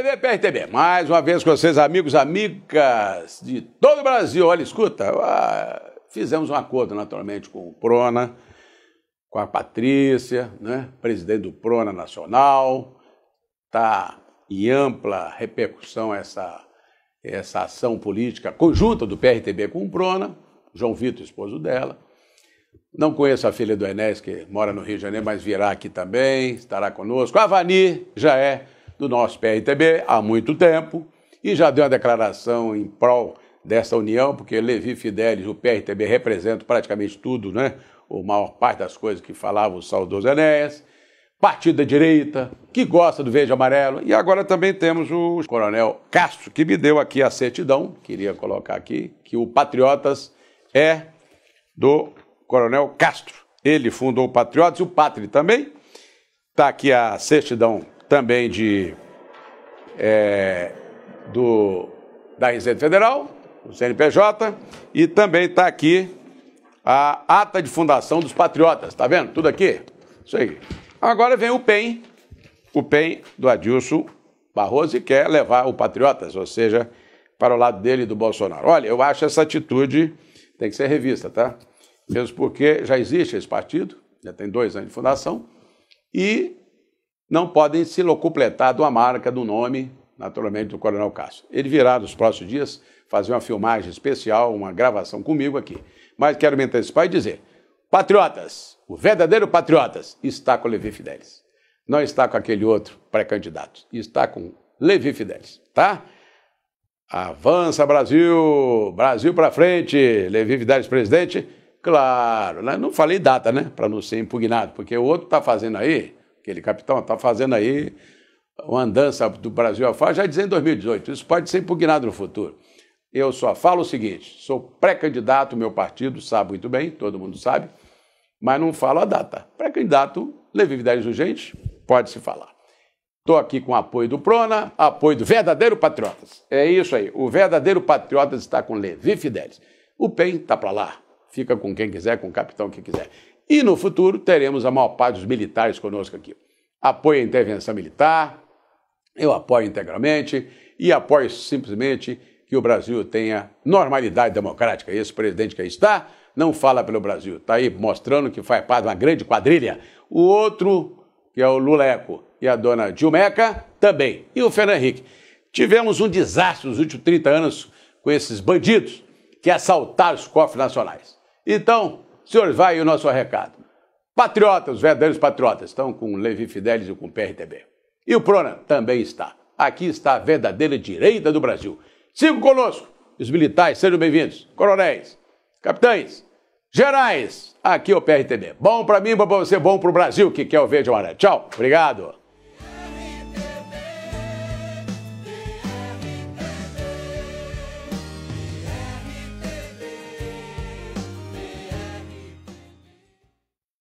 TV PRTB, mais uma vez com vocês, amigos, amigas de todo o Brasil. Olha, escuta, ah, fizemos um acordo, naturalmente, com o Prona, com a Patrícia, né? presidente do Prona Nacional. Está em ampla repercussão essa, essa ação política conjunta do PRTB com o Prona, João Vitor, esposo dela. Não conheço a filha do Enéas, que mora no Rio de Janeiro, mas virá aqui também, estará conosco. A Vani já é do nosso PRTB há muito tempo e já deu uma declaração em prol dessa união, porque Levi Fidelis, o PRTB, representa praticamente tudo, né? A maior parte das coisas que falava o saudoso Enéas. Partido da direita, que gosta do verde amarelo. E agora também temos o coronel Castro, que me deu aqui a certidão, queria colocar aqui, que o Patriotas é do coronel Castro. Ele fundou o Patriotas e o Pátria também. Está aqui a certidão também de, é, do, da Receita Federal, do CNPJ, e também está aqui a ata de fundação dos patriotas, tá vendo? Tudo aqui. Isso aí. Agora vem o PEN, o PEN do Adilson Barroso e quer levar o Patriotas, ou seja, para o lado dele e do Bolsonaro. Olha, eu acho essa atitude tem que ser revista, tá? Mesmo porque já existe esse partido, já tem dois anos de fundação, e não podem se locupletar de uma marca, do nome, naturalmente, do Coronel Cássio. Ele virá nos próximos dias fazer uma filmagem especial, uma gravação comigo aqui. Mas quero me antecipar e dizer: Patriotas, o verdadeiro Patriotas, está com Levi Fidelis. Não está com aquele outro pré-candidato, está com Levi Fidelis, tá? Avança Brasil, Brasil para frente, Levi Fidelis presidente. Claro, né? não falei data, né? Para não ser impugnado, porque o outro está fazendo aí aquele capitão, está fazendo aí uma andança do Brasil afora, já dizendo em 2018. Isso pode ser impugnado no futuro. Eu só falo o seguinte: sou pré-candidato, meu partido sabe muito bem, todo mundo sabe, mas não falo a data. Pré-candidato, Levi urgentes Urgente, pode se falar. Estou aqui com apoio do Prona, apoio do verdadeiro Patriotas. É isso aí. O verdadeiro Patriotas está com Levi Fidelis. O PEN está para lá. Fica com quem quiser, com o capitão que quiser. E no futuro teremos a maior parte dos militares conosco aqui. Apoio a intervenção militar, eu apoio integralmente e apoio simplesmente que o Brasil tenha normalidade democrática. Esse presidente que aí está não fala pelo Brasil, está aí mostrando que faz parte de uma grande quadrilha. O outro, que é o Luleco, e a dona Dilmeca também, e o Fernando Henrique. Tivemos um desastre nos últimos 30 anos com esses bandidos que assaltaram os cofres nacionais. Então, Senhores, vai o nosso recado. Patriotas, verdadeiros patriotas, estão com o Levi Fidelis e com o PRTB. E o Prona também está. Aqui está a verdadeira direita do Brasil. Sigo conosco. Os militares, sejam bem-vindos. Coronéis, capitães, gerais, aqui é o PRTB. Bom para mim, bom para você, bom para o Brasil, que quer o verde amarelo. Tchau, obrigado.